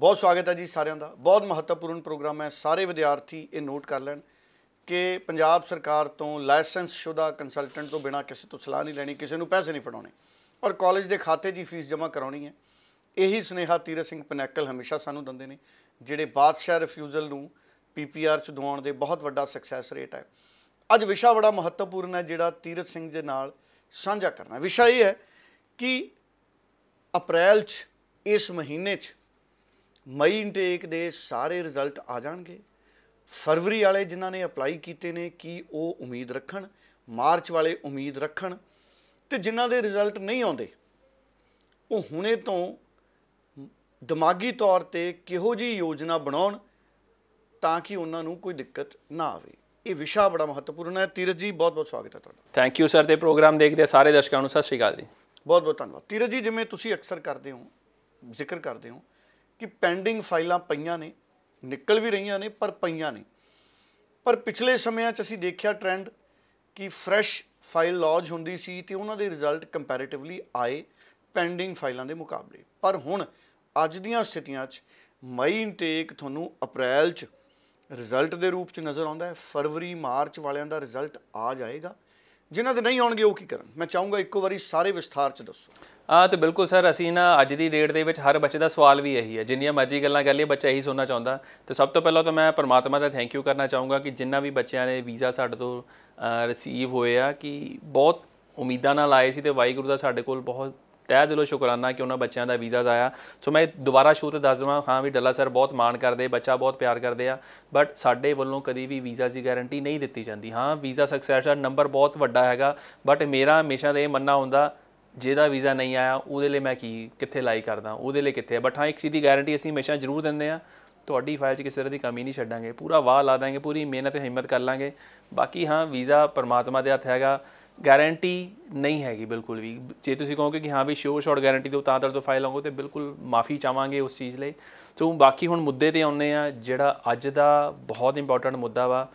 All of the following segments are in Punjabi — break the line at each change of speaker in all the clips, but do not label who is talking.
ਬਹੁਤ ਸਵਾਗਤ ਹੈ ਜੀ ਸਾਰਿਆਂ ਦਾ ਬਹੁਤ ਮਹੱਤਵਪੂਰਨ ਪ੍ਰੋਗਰਾਮ ਹੈ ਸਾਰੇ ਵਿਦਿਆਰਥੀ ਇਹ ਨੋਟ ਕਰ ਲੈਣ ਕਿ ਪੰਜਾਬ ਸਰਕਾਰ ਤੋਂ ਲਾਇਸੈਂਸ ਸ਼ੁਦਾ ਕੰਸਲਟੈਂਟ ਤੋਂ ਬਿਨਾ ਕਿਸੇ ਤੋਂ ਸਲਾਹ ਨਹੀਂ ਲੈਣੀ ਕਿਸੇ ਨੂੰ ਪੈਸੇ ਨਹੀਂ ਫੜਾਉਣੇ ਔਰ ਕਾਲਜ ਦੇ ਖਾਤੇ ਦੀ ਫੀਸ ਜਮ੍ਹਾਂ ਕਰਾਉਣੀ ਹੈ ਇਹੀ ਸਨੇਹਾ ਤੀਰਤ ਸਿੰਘ ਪਨੈਕਲ ਹਮੇਸ਼ਾ ਸਾਨੂੰ ਦਿੰਦੇ ਨੇ ਜਿਹੜੇ ਬਾਦਸ਼ਾਹ ਰਿਫਿਊਜ਼ਲ ਨੂੰ ਪੀਪੀਆਰ ਚ ਦਵਾਉਣ ਦੇ ਬਹੁਤ ਵੱਡਾ ਸਕਸੈਸ ਰੇਟ ਹੈ ਅੱਜ ਵਿਸ਼ਾ ਬੜਾ ਮਹੱਤਵਪੂਰਨ ਹੈ ਜਿਹੜਾ ਤੀਰਤ ਸਿੰਘ ਦੇ ਨਾਲ ਸਾਂਝਾ ਕਰਨਾ ਵਿਸ਼ਾ ਇਹ ਹੈ ਕਿ ਅਪ੍ਰੈਲ 'ਚ ਇਸ ਮਹੀਨੇ 'ਚ ਮਈ ਇਨਟੇਕ ਦੇ ਸਾਰੇ ਰਿਜ਼ਲਟ ਆ ਜਾਣਗੇ ਫਰਵਰੀ ਵਾਲੇ ਜਿਨ੍ਹਾਂ ਨੇ ਅਪਲਾਈ ਕੀਤੇ ਨੇ ਕੀ ਉਹ ਉਮੀਦ ਰੱਖਣ ਮਾਰਚ ਵਾਲੇ ਉਮੀਦ ਰੱਖਣ ਤੇ ਜਿਨ੍ਹਾਂ ਦੇ ਰਿਜ਼ਲਟ ਨਹੀਂ ਆਉਂਦੇ ਉਹ ਹੁਣੇ ਤੋਂ ਦਿਮਾਗੀ ਤੌਰ ਤੇ ਕਿਹੋ ਜੀ ਯੋਜਨਾ ਬਣਾਉਣ ਤਾਂ ਕਿ ਉਹਨਾਂ ਨੂੰ ਕੋਈ ਦਿੱਕਤ ਨਾ ਆਵੇ ਇਹ ਵਿਸ਼ਾ ਬੜਾ ਮਹੱਤਵਪੂਰਨ ਹੈ ਤੀਰਜ ਜੀ ਬਹੁਤ ਬਹੁਤ ਸਵਾਗਤ ਹੈ ਤੁਹਾਡਾ
ਥੈਂਕ ਯੂ ਸਰ ਤੇ ਪ੍ਰੋਗਰਾਮ ਦੇਖਦੇ ਸਾਰੇ ਦਰਸ਼ਕਾਂ ਨੂੰ ਸਤਿ ਸ਼੍ਰੀ ਅਕਾਲ ਜੀ
ਬਹੁਤ ਬਹੁਤ ਧੰਨਵਾਦ ਤੀਰਜ ਜੀ ਜਿਵੇਂ ਤੁਸੀਂ ਅਕਸਰ ਕਰਦੇ ਹੋ ਜ਼ਿਕਰ ਕਰਦੇ ਹੋ ਕਿ ਪੈਂਡਿੰਗ ਫਾਈਲਾਂ ਪਈਆਂ ਨੇ ਨਿਕਲ ਵੀ ਰਹੀਆਂ ਨੇ ਪਰ ਪਈਆਂ ਨੇ ਪਰ ਪਿਛਲੇ ਸਮਿਆਂ 'ਚ ਅਸੀਂ ਦੇਖਿਆ ਟ੍ਰੈਂਡ ਕਿ ਫਰੈਸ਼ ਫਾਈਲ ਲੌਜ ਹੁੰਦੀ ਸੀ ਤੇ ਉਹਨਾਂ ਦੇ ਰਿਜ਼ਲਟ ਕੰਪੈਰੀਟਿਵਲੀ ਆਏ ਪੈਂਡਿੰਗ ਫਾਈਲਾਂ ਦੇ ਮੁਕਾਬਲੇ ਪਰ ਹੁਣ ਅੱਜ ਦੀਆਂ ਸਥਿਤੀਆਂ 'ਚ ਮਈ ਇਨਟੇਕ ਤੁਹਾਨੂੰ ਅਪ੍ਰੈਲ 'ਚ ਰਿਜ਼ਲਟ ਦੇ ਰੂਪ 'ਚ ਨਜ਼ਰ ਆਉਂਦਾ ਹੈ ਫਰਵਰੀ ਮਾਰਚ ਵਾਲਿਆਂ ਦਾ ਰਿਜ਼ਲਟ ਆ ਜਾਏਗਾ ਜਿਨ੍ਹਾਂ ਦੇ ਨਹੀਂ ਆਉਣਗੇ ਉਹ ਕੀ ਕਰਨ ਮੈਂ ਚਾਹੂੰਗਾ ਇੱਕੋ ਵਾਰੀ ਸਾਰੇ ਵਿਸਥਾਰ ਚ ਦੱਸੋ
ਆ ਤੇ ਬਿਲਕੁਲ ਸਰ ਅਸੀਂ ਨਾ ਅੱਜ ਦੀ ਡੇਟ ਦੇ ਵਿੱਚ ਹਰ ਬੱਚੇ ਦਾ ਸਵਾਲ ਵੀ ਇਹੀ ਹੈ ਜਿੰਨੀਆਂ ਮਰਜ਼ੀ ਗੱਲਾਂ ਕਰ ਲਈਏ ਬੱਚਾ ਇਹੀ ਸੁਣਨਾ ਚਾਹੁੰਦਾ ਤੇ ਸਭ ਤੋਂ ਪਹਿਲਾਂ ਤਾਂ ਮੈਂ ਪਰਮਾਤਮਾ ਦਾ ਥੈਂਕ ਯੂ ਕਰਨਾ ਚਾਹੂੰਗਾ ਕਿ ਜਿੰਨਾ ਵੀ ਬੱਚਿਆਂ ਨੇ ਵੀਜ਼ਾ ਸਾਡੇ ਤੋਂ ਰਿਸੀਵ ਹੋਇਆ ਕਿ ਬਹੁਤ ਉਮੀਦਾਂ ਨਾਲ ਆਏ ਸੀ ਤੇ ਵਾਹਿਗੁਰੂ ਦਾ ਸਾਡੇ ਕੋਲ ਬਹੁਤ ਤਹਿ ਦਿਲੋਂ ਸ਼ੁਕਰਾਨਾ ਕਿ ਉਹਨਾਂ ਬੱਚਿਆਂ ਦਾ ਵੀਜ਼ਾ ਆਇਆ ਸੋ ਮੈਂ ਦੁਬਾਰਾ ਸ਼ੋਅ ਤੇ ਦੱਸ ਦਵਾਂ ਹਾਂ ਵੀ ਡੱਲਾ ਸਰ ਬਹੁਤ ਮਾਣ ਕਰਦੇ ਬੱਚਾ ਬਹੁਤ ਪਿਆਰ ਕਰਦੇ ਆ ਬਟ ਸਾਡੇ ਵੱਲੋਂ ਕਦੀ ਵੀ ਵੀਜ਼ਾ ਦੀ ਗਾਰੰਟੀ ਨਹੀਂ ਦਿੱਤੀ ਜਾਂਦੀ ਹਾਂ ਵੀਜ਼ਾ ਸਕਸੈਸ ਦਾ ਨੰਬਰ ਬਹੁਤ ਵੱਡਾ ਹੈਗਾ ਬਟ ਮੇਰਾ ਹਮੇਸ਼ਾ ਦਾ ਇਹ ਮੰਨਣਾ ਹੁੰਦਾ ਜਿਹਦਾ ਵੀਜ਼ਾ ਨਹੀਂ ਆਇਆ ਉਹਦੇ ਲਈ ਮੈਂ ਕੀ ਕਿੱਥੇ ਲਾਈ ਕਰਦਾ ਉਹਦੇ ਲਈ ਕਿੱਥੇ ਬਟ ਹਾਂ ਇੱਕ ਸਿੱਧੀ ਗਾਰੰਟੀ ਅਸੀਂ ਹਮੇਸ਼ਾ ਜ਼ਰੂਰ ਦਿੰਦੇ ਆ ਤੁਹਾਡੀ ਫਾਈਲ 'ਚ ਕਿਸੇ ਤਰ੍ਹਾਂ ਦੀ ਕਮੀ ਨਹੀਂ ਛੱਡਾਂਗੇ ਪੂਰਾ ਵਾਹ ਲਾ ਦਾਂਗੇ ਪੂਰੀ ਮਿਹਨਤ ਤੇ ਹਿੰਮਤ ਕਰ ਲਾਂਗੇ ਬਾਕੀ ਹਾਂ ਵੀਜ਼ਾ ਪਰਮਾਤਮਾ ਦੇ ਹੱਥ ਹੈਗਾ ਗਾਰੰਟੀ ਨਹੀਂ ਹੈਗੀ ਬਿਲਕੁਲ ਵੀ ਜੇ ਤੁਸੀਂ ਕਹੋਗੇ ਕਿ ਹਾਂ ਵੀ ਸ਼ੋਰ ਸ਼ੋਰ ਗਾਰੰਟੀ ਦੇ ਤਾਂ ਤੋਂ ਫਾਈਲ ਲਾਂਗੇ ਤੇ ਬਿਲਕੁਲ ਮਾਫੀ ਚਾਹਾਂਗੇ ਉਸ ਚੀਜ਼ ਲਈ ਤੋਂ ਬਾਕੀ ਹੁਣ ਮੁੱਦੇ ਤੇ ਆਉਨੇ ਆ ਜਿਹੜਾ ਅੱਜ ਦਾ ਬਹੁਤ ਇੰਪੋਰਟੈਂਟ ਮੁੱਦਾ ਵਾ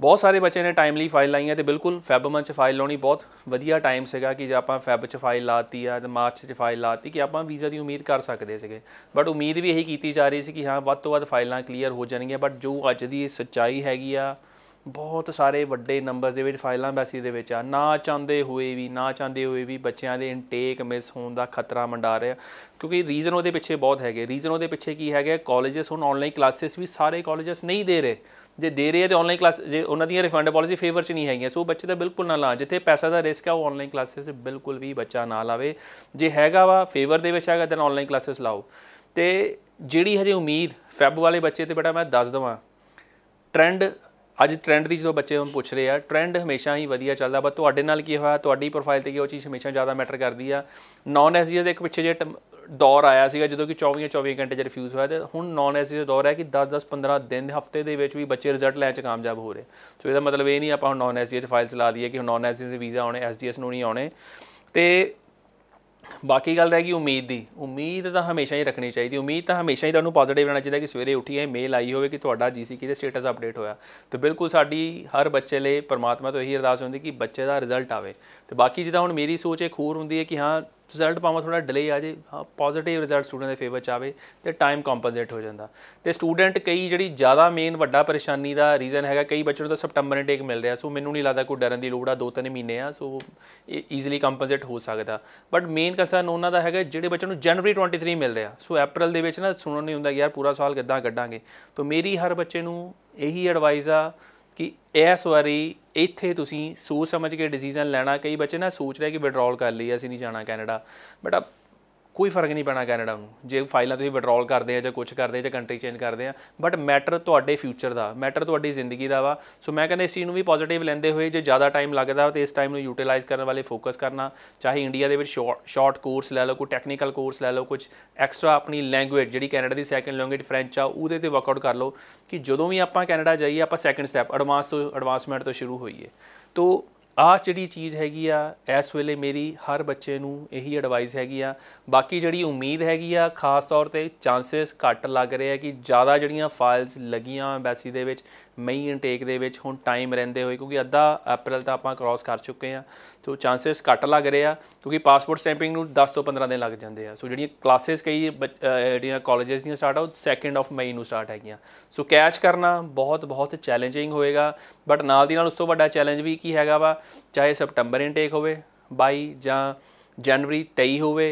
ਬਹੁਤ ਸਾਰੇ ਬੱਚੇ ਨੇ ਟਾਈਮਲੀ ਫਾਈਲ ਲਾਈਆਂ ਤੇ ਬਿਲਕੁਲ ਫੈਬ ਮੰਚ ਫਾਈਲ ਲਾਉਣੀ ਬਹੁਤ ਵਧੀਆ ਟਾਈਮ ਸੀਗਾ ਕਿ ਜੇ ਆਪਾਂ ਫੈਬ 'ਚ ਫਾਈਲ ਲਾਤੀ ਆ ਤੇ ਮਾਰਚ 'ਚ ਫਾਈਲ ਲਾਤੀ ਕਿ ਆਪਾਂ ਵੀਜ਼ਾ ਦੀ ਉਮੀਦ ਕਰ ਸਕਦੇ ਸੀਗੇ ਬਟ ਉਮੀਦ ਵੀ ਇਹੀ ਕੀਤੀ ਜਾ ਰਹੀ ਸੀ ਕਿ ਹਾਂ ਵੱਧ ਤੋਂ ਵੱਧ ਫਾਈਲਾਂ ਕਲੀਅਰ ਹੋ ਜਾਣਗੀਆਂ ਬਟ ਜੋ ਅੱਜ ਦੀ ਸੱਚਾਈ ਹੈਗੀ ਆ ਬਹੁਤ ਸਾਰੇ ਵੱਡੇ ਨੰਬਰ ਦੇ ਵਿੱਚ ਫਾਈਲਾਂ ਬੈਸੀ ਦੇ ਵਿੱਚ ਆ ਨਾ ਚਾਹੁੰਦੇ ਹੋਏ ਵੀ ਨਾ ਚਾਹੁੰਦੇ ਹੋਏ ਵੀ ਬੱਚਿਆਂ ਦੇ ਇਨਟੇਕ ਮਿਸ ਹੋਣ ਦਾ ਖਤਰਾ ਮੰਡਾ ਰਿਹਾ ਕਿਉਂਕਿ ਰੀਜ਼ਨ ਉਹਦੇ ਪਿੱਛੇ ਬਹੁਤ ਹੈਗੇ ਰੀਜ਼ਨ ਉਹਦੇ ਪਿੱਛੇ ਕੀ ਹੈਗਾ ਕਾਲਜਸ ਹੁਣ ਆਨਲਾਈਨ ਕਲਾਸਿਸ ਵੀ ਸਾਰੇ ਕਾਲਜਸ ਨਹੀਂ ਦੇ ਰਹੇ ਜੇ ਦੇ ਰਹੇ ਆ ਤੇ ਆਨਲਾਈਨ ਕਲਾਸ ਜੇ ਉਹਨਾਂ ਦੀਆਂ ਰਿਫੰਡ ਪਾਲਿਸੀ ਫੇਵਰ ਚ ਨਹੀਂ ਹੈਗੀਆਂ ਸੋ ਬੱਚੇ ਦਾ ਬਿਲਕੁਲ ਨਾ ਲਾ ਜਿੱਥੇ ਪੈਸਾ ਦਾ ਰਿਸਕ ਆ ਉਹ ਆਨਲਾਈਨ ਕਲਾਸਿਸ ਬਿਲਕੁਲ ਵੀ ਬੱਚਾ ਨਾ ਲਾਵੇ ਜੇ ਹੈਗਾ ਵਾ ਫੇਵਰ ਦੇ ਵਿੱਚ ਹੈਗਾ ਤਾਂ ਆਨਲਾਈਨ ਕਲਾਸਿਸ ਲਾਓ ਤੇ ਜਿਹੜੀ ਹਜੇ ਉਮੀਦ ਫੈਬ ਵਾਲੇ ਬੱਚੇ ਤੇ ਬੜਾ ਮੈਂ ਦੱਸ ਦਵਾਂ ਟ੍ਰੈਂਡ ਅੱਜ ਟ੍ਰੈਂਡ ਦੀ ਜਦੋਂ ਬੱਚੇ ਹੁਣ ਪੁੱਛ ਰਹੇ ਆ ਟ੍ਰੈਂਡ ਹਮੇਸ਼ਾ ਹੀ ਵਧੀਆ ਚੱਲਦਾ ਪਰ ਤੁਹਾਡੇ ਨਾਲ ਕੀ ਹੋਇਆ ਤੁਹਾਡੀ ਪ੍ਰੋਫਾਈਲ ਤੇ ਕੀ ਉਹ ਚੀਜ਼ ਹਮੇਸ਼ਾ ਜ਼ਿਆਦਾ ਮੈਟਰ ਕਰਦੀ ਆ ਨਾਨ ਐਸਜੀਐਸ ਦੇ ਇੱਕ ਪਿੱਛੇ ਜੇ ਦੌਰ ਆਇਆ ਸੀਗਾ ਜਦੋਂ ਕਿ 24 24 ਘੰਟੇ ਚ ਰਿਫਿਊਜ਼ ਹੋਇਆ ਤੇ ਹੁਣ ਨਾਨ ਐਸੀ ਦਾ ਦੌਰ ਹੈ ਕਿ 10 10 15 ਦਿਨ ਹਫਤੇ ਦੇ ਵਿੱਚ ਵੀ ਬੱਚੇ ਰਿਜ਼ਲਟ ਲੈਣ ਚ ਕਾਮਯਾਬ ਹੋ ਰਹੇ ਸੋ ਇਹਦਾ ਮਤਲਬ ਇਹ ਨਹੀਂ ਆਪਾਂ ਹੁਣ ਨਾਨ ਐਸੀ ਚ ਫਾਈਲਸ ਲਾ ਦਈਏ ਕਿ ਹੁਣ ਨਾਨ ਐਸੀ ਦੇ ਵੀਜ਼ਾ ਆਉਣੇ ਐਸਡੀਐਸ ਨੂੰ ਨਹੀਂ ਆਉਣੇ ਤੇ ਬਾਕੀ ਗੱਲ ਰਹਿ ਗਈ ਉਮੀਦ ਦੀ ਉਮੀਦ ਤਾਂ ਹਮੇਸ਼ਾ ਹੀ ਰੱਖਣੀ ਚਾਹੀਦੀ ਉਮੀਦ ਤਾਂ ਹਮੇਸ਼ਾ ਹੀ ਤੁਹਾਨੂੰ ਪੋਜ਼ਿਟਿਵ ਰਹਿਣਾ ਚਾਹੀਦਾ ਕਿ ਸਵੇਰੇ ਉੱਠੀ ਹੈ ਮੇਲ ਆਈ ਹੋਵੇ ਕਿ ਤੁਹਾਡਾ ਜੀਸੀਕੇ ਦੇ ਸਟੇਟਸ ਅਪਡੇਟ ਹੋਇਆ ਤੇ ਬਿਲਕੁਲ ਸਾਡੀ ਹਰ ਬੱਚੇ ਲਈ ਪਰਮਾਤਮਾ ਤੋਂ ਇਹੀ ਅਰਦਾਸ ਹੁੰਦੀ ਕਿ ਬੱਚੇ ਦਾ ਰਿਜ਼ਲਟ ਆਵੇ ਤੇ ਬਾਕੀ ਜਿੱਦਾਂ ਹੁਣ ਮੇਰੀ ਸੋਚ ਇਹ ਖੂਰ ਹੁੰਦੀ ਹੈ ਕਿ ਹਾਂ ਰਿਜ਼ਲਟ ਪਾਵਾਂ ਥੋੜਾ ਡਿਲੇ ਆ ਜੇ ਪੋਜ਼ਿਟਿਵ ਰਿਜ਼ਲਟ ਸਟੂਡੈਂਟ ਦੇ ਫੇਵਰ ਚ ਆਵੇ ਤੇ ਟਾਈਮ ਕੰਪਨਸੇਟ ਹੋ ਜਾਂਦਾ ਤੇ ਸਟੂਡੈਂਟ ਕਈ ਜਿਹੜੀ ਜ਼ਿਆਦਾ ਮੇਨ ਵੱਡਾ ਪਰੇਸ਼ਾਨੀ ਦਾ ਰੀਜ਼ਨ ਹੈਗਾ ਕਈ ਬੱਚੇ ਨੂੰ ਤਾਂ ਸਪਟੰਬਰ ਇਨਟੇਕ ਮਿਲ ਰਿਹਾ ਸੋ ਮੈਨੂੰ ਨਹੀਂ ਲੱਗਦਾ ਕੋਈ ਡਰਨ ਦੀ ਲੋੜ ਆ ਦੋ ਤਿੰਨ ਮਹੀਨੇ ਆ ਸੋ ਈਜ਼ੀਲੀ ਕੰਪਨਸੇਟ ਹੋ ਸਕਦਾ ਬਟ ਮੇਨ ਕਨਸਰਨ ਉਹਨਾਂ ਦਾ ਹੈਗਾ ਜਿਹੜੇ ਬੱਚੇ ਨੂੰ ਜਨਵਰੀ 23 ਮਿਲ ਰਿਹਾ ਸੋ ਅਪ੍ਰੈਲ ਦੇ ਵਿੱਚ ਨਾ ਸੁਣਨ ਨਹੀਂ ਹੁੰਦਾ ਯਾਰ ਪੂਰਾ ਸਾਲ ਕਿੱਦਾਂ ਕੱਢਾਂਗੇ ਤਾਂ ਮੇਰੀ ਹਰ ਬੱਚੇ ਨੂੰ ਇਹੀ ਐਡਵਾਈਸ ਆ ਕਿ ਇਸ ਵਾਰੀ ਇੱਥੇ ਤੁਸੀਂ ਸੋਚ ਸਮਝ ਕੇ ਡਿਸੀਜਨ ਲੈਣਾ ਕਈ ਬੱਚੇ ਨਾ ਸੋਚ ਰਹੇ ਕਿ ਵਿਡਰਾਅਲ ਕਰ ਲਈ ਅਸੀਂ ਨਹੀਂ ਜਾਣਾ ਕੈਨੇਡਾ ਬਟ ਕੋਈ ਫਰਕ ਨਹੀਂ ਪੈਣਾ ਕੈਨੇਡਾ ਨੂੰ ਜੇ ਫਾਈਲਾਂ ਤੁਸੀਂ ਵਿਡਰਾਲ ਕਰਦੇ ਆ ਜਾਂ ਕੁਝ ਕਰਦੇ ਆ ਜਾਂ ਕੰਟਰੀ ਚੇਂਜ ਕਰਦੇ ਆ ਬਟ ਮੈਟਰ ਤੁਹਾਡੇ ਫਿਊਚਰ ਦਾ ਮੈਟਰ ਤੁਹਾਡੀ ਜ਼ਿੰਦਗੀ ਦਾ ਵਾ ਸੋ ਮੈਂ ਕਹਿੰਦਾ ਇਸ ਚੀਜ਼ ਨੂੰ ਵੀ ਪੋਜ਼ਿਟਿਵ ਲੈਂਦੇ ਹੋਏ ਜੇ ਜ਼ਿਆਦਾ ਟਾਈਮ ਲੱਗਦਾ ਤੇ ਇਸ ਟਾਈਮ ਨੂੰ ਯੂਟਿਲਾਈਜ਼ ਕਰਨ ਵਾਲੇ ਫੋਕਸ ਕਰਨਾ ਚਾਹੇ ਇੰਡੀਆ ਦੇ ਵਿੱਚ ਸ਼ਾਰਟ ਕੋਰਸ ਲੈ ਲਓ ਕੋਈ ਟੈਕਨੀਕਲ ਕੋਰਸ ਲੈ ਲਓ ਕੁਝ ਐਕਸਟਰਾ ਆਪਣੀ ਲੈਂਗੁਏਜ ਜਿਹੜੀ ਕੈਨੇਡਾ ਦੀ ਸੈਕੰਡ ਲੈਂਗੁਏਜ ਫ੍ਰੈਂਚ ਆ ਉਹਦੇ ਤੇ ਵਰਕਆਊਟ ਕਰ ਲਓ ਕਿ ਜਦੋਂ ਵੀ ਆਪਾਂ ਕੈਨੇਡਾ ਜਾਈਏ ਆਪਾਂ ਸੈਕੰਡ ਸਟੈਪ ਐਡਵਾਂਸ ਤੋਂ ਐਡਵਾਂਸਮੈਂਟ ਤੋਂ ਸ਼ੁਰੂ ਹੋਈਏ ਤੋ ਆ ਜਿਹੜੀ ਚੀਜ਼ ਹੈਗੀ ਆ ਇਸ ਵੇਲੇ ਮੇਰੀ ਹਰ ਬੱਚੇ ਨੂੰ ਇਹੀ ਐਡਵਾਈਸ ਹੈਗੀ ਆ ਬਾਕੀ ਜਿਹੜੀ ਉਮੀਦ ਹੈਗੀ ਆ ਖਾਸ ਤੌਰ ਤੇ ਚਾਂਸਸ ਘੱਟ ਲੱਗ ਰਹੇ ਆ ਕਿ ਜ਼ਿਆਦਾ ਜਿਹੜੀਆਂ ਫਾਈਲਸ ਲੱਗੀਆਂ ਐਮਬੈਸੀ ਦੇ ਵਿੱਚ ਮਈ ਇਨਟੇਕ ਦੇ ਵਿੱਚ ਹੁਣ ਟਾਈਮ ਰਹਿੰਦੇ ਹੋਏ ਕਿਉਂਕਿ ਅੱਧਾ ਅਪ੍ਰੈਲ ਤਾਂ ਆਪਾਂ ਕ੍ਰਾਸ ਕਰ ਚੁੱਕੇ ਆ ਸੋ ਚਾਂਸਸ ਘੱਟ ਲੱਗ ਰਹੇ ਆ ਕਿਉਂਕਿ ਪਾਸਪੋਰਟ ਸਟੈਂਪਿੰਗ ਨੂੰ 10 ਤੋਂ 15 ਦਿਨ ਲੱਗ ਜਾਂਦੇ ਆ ਸੋ ਜਿਹੜੀਆਂ ਕਲਾਸਿਸ ਕਈ ਜਿਹੜੀਆਂ ਕਾਲਜਸ ਦੀਆਂ ਸਟਾਰਟ ਆ ਉਹ ਆਫ ਮਈ ਨੂੰ ਸਟਾਰਟ ਹੈਗੀਆਂ ਸੋ ਕੈਚ ਕਰਨਾ ਬਹੁਤ ਬਹੁਤ ਚੈਲੰਜਿੰਗ ਹੋਏਗਾ ਬਟ ਨਾਲ ਦੀ ਨਾਲ ਉਸ ਤੋਂ ਵੱਡਾ ਚੈਲੰਜ ਵੀ ਕੀ ਹੈਗਾ ਵਾ ਚਾਹੇ ਸਪਟੈਂਬਰ ਇਨਟੇਕ ਹੋਵੇ 22 ਜਾਂ ਜਨਵਰੀ 23 ਹੋਵੇ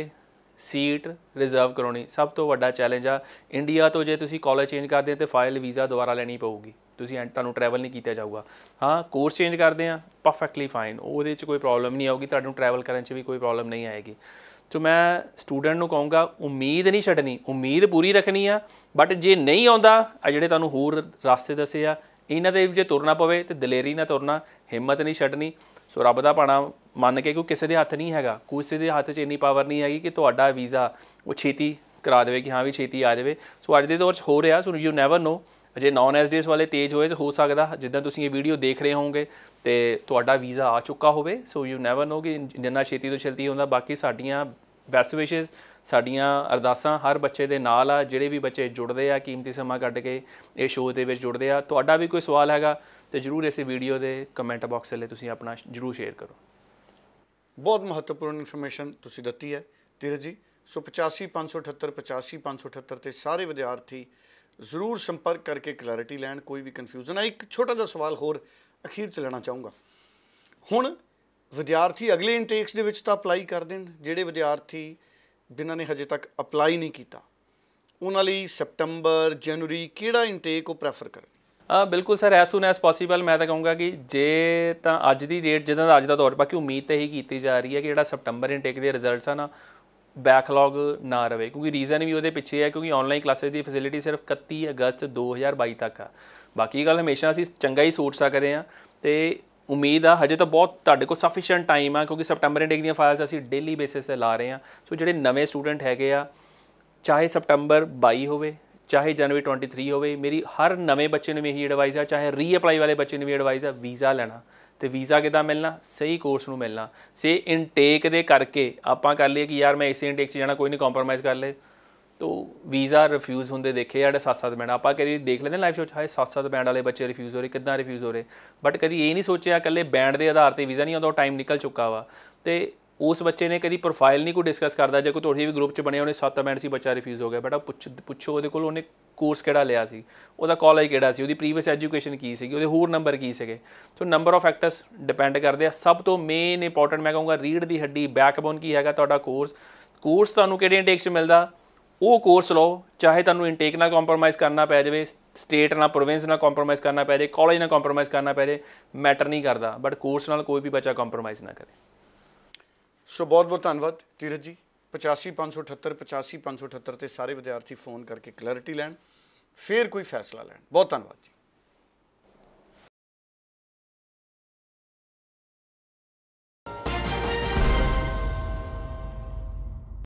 ਸੀਟ ਰਿਜ਼ਰਵ ਕਰਾਉਣੀ ਸਭ ਤੋਂ ਵੱਡਾ ਚੈਲੰਜ ਆ ਇੰਡੀਆ ਤੋਂ ਜੇ ਤੁਸੀਂ ਕਾਲਜ ਚੇਂਜ ਕਰਦੇ ਤੇ ਫਾਈਲ ਵੀਜ਼ਾ ਦੁਬਾਰਾ ਲੈਣੀ ਪਊਗੀ ਤੁਸੀਂ ਐਂਡ ਤੁਹਾਨੂੰ ਟਰੈਵਲ ਨਹੀਂ ਕੀਤਾ ਜਾਊਗਾ ਹਾਂ ਕੋਰਸ ਚੇਂਜ ਕਰਦੇ ਆ ਪਰਫੈਕਟਲੀ ਫਾਈਨ ਉਹਦੇ 'ਚ ਕੋਈ ਪ੍ਰੋਬਲਮ ਨਹੀਂ ਆਊਗੀ ਤੁਹਾਨੂੰ ਟਰੈਵਲ ਕਰਨ 'ਚ ਵੀ ਕੋਈ ਪ੍ਰੋਬਲਮ ਨਹੀਂ ਆਏਗੀ ਸੋ ਮੈਂ ਸਟੂਡੈਂਟ ਨੂੰ ਕਹੂੰਗਾ ਉਮੀਦ ਨਹੀਂ ਛੱਡਣੀ ਉਮੀਦ ਪੂਰੀ ਰੱਖਣੀ ਆ ਬਟ ਜੇ ਨਹੀਂ ਆਉਂਦਾ ਆ ਜਿਹੜੇ ਤੁਹਾਨੂੰ ਹੋਰ ਰਸਤੇ ਦੱਸੇ ਆ ਇਹਨਾਂ ਦੇ ਜੇ ਤੁਰਨਾ ਪਵੇ ਤੇ ਦਲੇਰੀ ਨਾਲ ਤੁਰਨਾ ਹਿੰਮਤ ਨਹੀਂ ਛੱਡਣੀ ਸੋ ਰੱਬ ਦਾ ਪਾਣਾ ਮੰਨ ਕੇ ਕੋਈ ਕਿਸੇ ਦੇ ਹੱਥ ਨਹੀਂ ਹੈਗਾ ਕਿਸੇ ਦੇ ਹੱਥ 'ਚ ਇੰਨੀ ਪਾਵਰ ਨਹੀਂ ਹੈਗੀ ਕਿ ਤੁਹਾਡਾ ਵੀਜ਼ਾ ਉਹ ਛੇਤੀ ਕਰਾ ਦੇਵੇ ਕਿ ਹਾਂ ਵੀ ਛੇਤੀ ਆ ਜਾਵੇ ਸੋ ਅੱਜ ਦੇ ਦੌਰ 'ਚ ਹੋ ਰਿਹਾ ਸੋ ਯੂ ਨੈਵਰ ਨੋ ਜੇ ਨਾਨ ਐਸਡੀਐਸ ਵਾਲੇ ਤੇਜ਼ ਹੋਏ ਤਾਂ ਹੋ ਸਕਦਾ ਜਿੱਦਾਂ ਤੁਸੀਂ ਇਹ ਵੀਡੀਓ ਦੇਖ ਰਹੇ ਹੋਵੋਗੇ ਤੇ ਤੁਹਾਡਾ ਵੀਜ਼ਾ ਆ ਚੁੱਕਾ ਹੋਵੇ ਸੋ ਯੂ ਨੈਵਰ نو ਕਿ ਜਿੰਨਾ ਛੇਤੀ ਤੋਂ ਛੇਤੀ ਹੁੰਦਾ ਬਾਕੀ ਸਾਡੀਆਂ ਬੈਸਟ ਵਿਸ਼ੇਸ ਸਾਡੀਆਂ ਅਰਦਾਸਾਂ ਹਰ ਬੱਚੇ ਦੇ ਨਾਲ ਆ ਜਿਹੜੇ ਵੀ ਬੱਚੇ ਜੁੜਦੇ ਆ ਕੀਮਤੀ ਸਮਾਂ ਕੱਢ ਕੇ ਇਹ ਸ਼ੋਅ ਦੇ ਵਿੱਚ ਜੁੜਦੇ ਆ ਤੁਹਾਡਾ ਵੀ ਕੋਈ ਸਵਾਲ ਹੈਗਾ ਤੇ ਜਰੂਰ ਇਸ ਵੀਡੀਓ ਦੇ ਕਮੈਂਟ ਬਾਕਸ 'ਤੇ ਤੁਸੀਂ ਆਪਣਾ ਜਰੂਰ ਸ਼ੇਅਰ ਕਰੋ ਬਹੁਤ ਮਹੱਤਵਪੂਰਨ ਇਨਫੋਰਮੇਸ਼ਨ ਤੁਸੀਂ ਦਿੱਤੀ ਹੈ ਤੇਰੇ ਜੀ ਸੋ
85578 85578 ਤੇ ਸਾਰੇ ਵਿਦਿਆਰਥੀ ਜ਼ਰੂਰ ਸੰਪਰਕ ਕਰਕੇ ਕਲੈਰਿਟੀ ਲੈਣ ਕੋਈ ਵੀ ਕਨਫਿਊਜ਼ਨ ਹੈ ਇੱਕ ਛੋਟਾ ਜਿਹਾ ਸਵਾਲ ਹੋਰ ਅਖੀਰ ਚ ਲੈਣਾ ਚਾਹੂੰਗਾ ਹੁਣ ਵਿਦਿਆਰਥੀ ਅਗਲੇ ਇਨਟੇਕਸ ਦੇ ਵਿੱਚ ਤਾਂ ਅਪਲਾਈ ਕਰ ਦੇਣ ਜਿਹੜੇ ਵਿਦਿਆਰਥੀ ਜਿਨ੍ਹਾਂ ਨੇ ਹਜੇ ਤੱਕ ਅਪਲਾਈ ਨਹੀਂ ਕੀਤਾ ਉਹਨਾਂ ਲਈ ਸਪਟੰਬਰ ਜਨਵਰੀ ਕਿਹੜਾ ਇਨਟੇਕ ਉਹ ਪ੍ਰੈਫਰ
ਕਰਨ ਆ ਬਿਲਕੁਲ sir as soon as possible ਮੈਂ ਤਾਂ ਕਹੂੰਗਾ ਕਿ ਜੇ ਤਾਂ ਅੱਜ ਦੀ ਡੇਟ ਜਿੱਦਾਂ ਦਾ ਅੱਜ ਦਾ ਦੌਰ ਬਾਕੀ ਉਮੀਦ ਤੇ ਹੀ ਕੀਤੀ ਜਾ ਰਹੀ ਹੈ ਕਿ ਜਿਹੜਾ ਸਪਟੰਬਰ ਇਨਟੇਕ ਦੇ ਰਿਜ਼ਲਟਸ ਆ ਨਾ ਬੈਕਲੌਗ ਨਾ ਰਵੇ ਕਿਉਂਕਿ ਰੀਜ਼ਨ ਵੀ ਉਹਦੇ ਪਿੱਛੇ ਹੈ ਕਿਉਂਕਿ ਆਨਲਾਈਨ ਕਲਾਸਿਸ ਦੀ ਫੈਸਿਲਿਟੀ ਸਿਰਫ 31 ਅਗਸਤ 2022 ਤੱਕ ਆ ਬਾਕੀ ਗੱਲ ਹਮੇਸ਼ਾ ਅਸੀਂ ਚੰਗਾ ਹੀ ਸੋਚ ਸਕਦੇ ਆ ਤੇ ਉਮੀਦ ਆ ਹਜੇ ਤਾਂ ਬਹੁਤ ਤੁਹਾਡੇ ਕੋਲ ਸਫੀਸ਼ੀਐਂਟ ਟਾਈਮ ਆ ਕਿਉਂਕਿ ਸਪਟੈਂਬਰ ਇਨਟੇਕ ਦੀਆਂ ਫਾਈਲਸ ਅਸੀਂ ਡੇਲੀ ਬੇਸਿਸ ਤੇ ਲਾ ਰਹੇ ਆ ਸੋ ਜਿਹੜੇ ਨਵੇਂ ਸਟੂਡੈਂਟ ਹੈਗੇ ਆ ਚਾਹੇ ਸਪਟੈਂਬਰ 22 ਹੋਵੇ ਚਾਹੇ ਜਨਵਰੀ 23 ਹੋਵੇ ਮੇਰੀ ਹਰ ਨਵੇਂ ਬੱਚੇ ਨੂੰ ਮੇਰੀ ਐਡਵਾਈਸ ਆ ਚਾਹੇ ਰੀਅਪਲਾਈ ਵਾਲੇ ਬੱਚੇ ਨੂੰ ਵੀ ਐਡਵਾਈਸ ਆ ਵੀਜ਼ਾ ਲੈਣਾ ਤੇ ਵੀਜ਼ਾ ਕਿਦਾਂ ਮਿਲਣਾ ਸਹੀ ਕੋਰਸ ਨੂੰ ਮਿਲਣਾ ਸੇ ਇਨਟੇਕ ਦੇ ਕਰਕੇ ਆਪਾਂ ਕਰ ਲਈ ਕਿ ਯਾਰ ਮੈਂ ਇਸੇ ਇਨਟੇਕ 'ਚ ਜਾਣਾ ਕੋਈ ਨਹੀਂ ਕੰਪਰੋਮਾਈਜ਼ ਕਰ ਲੇ ਤੋ ਵੀਜ਼ਾ ਰਿਫਿਊਜ਼ ਹੁੰਦੇ ਦੇਖੇ ਜਿਹੜੇ 7-7 ਬੈਂਡ ਆਪਾਂ ਕਰੀ ਦੇਖ ਲੈਂਦੇ ਲਾਈਵ ਸ਼ੋਅ 'ਚ ਹਾਏ 7-7 ਬੈਂਡ ਵਾਲੇ ਬੱਚੇ ਰਿਫਿਊਜ਼ ਹੋ ਰਹੇ ਕਿੱਦਾਂ ਰਿਫਿਊਜ਼ ਹੋ ਰਹੇ ਬਟ ਕਦੀ ਇਹ ਨਹੀਂ ਸੋਚਿਆ ਇਕੱਲੇ ਬੈਂਡ ਦੇ ਆਧਾਰ ਤੇ ਵੀਜ਼ਾ ਨਹੀਂ ਆਉਂਦਾ ਉਹ ਟਾਈਮ ਨਿਕਲ ਚੁੱਕਾ ਵਾ ਤੇ ਉਸ ਬੱਚੇ ਨੇ ਕਦੀ ਪ੍ਰੋਫਾਈਲ ਨਹੀਂ ਕੋ ਡਿਸਕਸ ਕਰਦਾ ਜੇ ਕੋਈ ਤੁਹਾਡੀ ਵੀ ਗਰੁੱਪ ਚ ਬਣਿਆ ਉਹਨੇ ਸੱਤ ਅਮੈਂਟ ਸੀ ਬੱਚਾ ਰਿਫਿਊਜ਼ ਹੋ ਗਿਆ ਬੇਟਾ ਪੁੱਛ ਪੁੱਛੋ ਉਹਦੇ ਕੋਲ ਉਹਨੇ ਕੋਰਸ ਕਿਹੜਾ ਲਿਆ ਸੀ ਉਹਦਾ ਕਾਲਜ ਕਿਹੜਾ ਸੀ ਉਹਦੀ ਪ੍ਰੀਵੀਅਸ ਐਜੂਕੇਸ਼ਨ ਕੀ ਸੀਗੀ ਉਹਦੇ ਹੋਰ ਨੰਬਰ ਕੀ ਸੀਗੇ so number of factors depend ਕਰਦੇ ਆ ਸਭ ਤੋਂ ਮੇਨ ਇੰਪੋਰਟੈਂਟ ਮੈਂ ਕਹੂੰਗਾ ਰੀਡ ਦੀ ਹੱਡੀ ਬੈਕਬੋਨ ਕੀ ਹੈਗਾ ਤੁਹਾਡਾ ਕੋਰਸ ਕੋਰਸ ਤੁਹਾਨੂੰ ਕਿਹੜੇ ਇਨਟੇਕ 'ਚ ਮਿਲਦਾ ਉਹ ਕੋਰਸ ਲਓ ਚਾਹੇ ਤੁਹਾਨੂੰ ਇਨਟੇਕ ਨਾਲ ਕੰਪਰੋਮਾਈਜ਼ ਕਰਨਾ ਪੈ ਜਾਵੇ ਸਟੇਟ ਨਾਲ ਪ੍ਰੋਵਿੰਸ ਨਾਲ ਕੰਪਰੋਮਾਈਜ਼ ਕਰਨਾ ਪੈ ਜਾਵੇ ਕਾਲਜ ਨਾਲ ਕੰਪਰੋਮਾਈਜ਼ ਕਰਨਾ ਪੈ ਜਾਵੇ ਮੈਟਰ ਨਹੀਂ ਕਰਦਾ ਬਟ ਕੋਰਸ ਨਾਲ ਕੋਈ ਵੀ ਬੱਚਾ ਕੰਪਰੋਮਾਈਜ਼ ਨਾ ਕਰੇ
ਸੋ ਬਹੁਤ ਬਹੁਤ ਧੰਨਵਾਦ ਧੀਰਜ ਜੀ 85578 85578 ਤੇ ਸਾਰੇ ਵਿਦਿਆਰਥੀ ਫੋਨ ਕਰਕੇ ਕਲੈਰਿਟੀ ਲੈਣ ਫਿਰ ਕੋਈ ਫੈਸਲਾ ਲੈਣ ਬਹੁਤ ਧੰਨਵਾਦ ਜੀ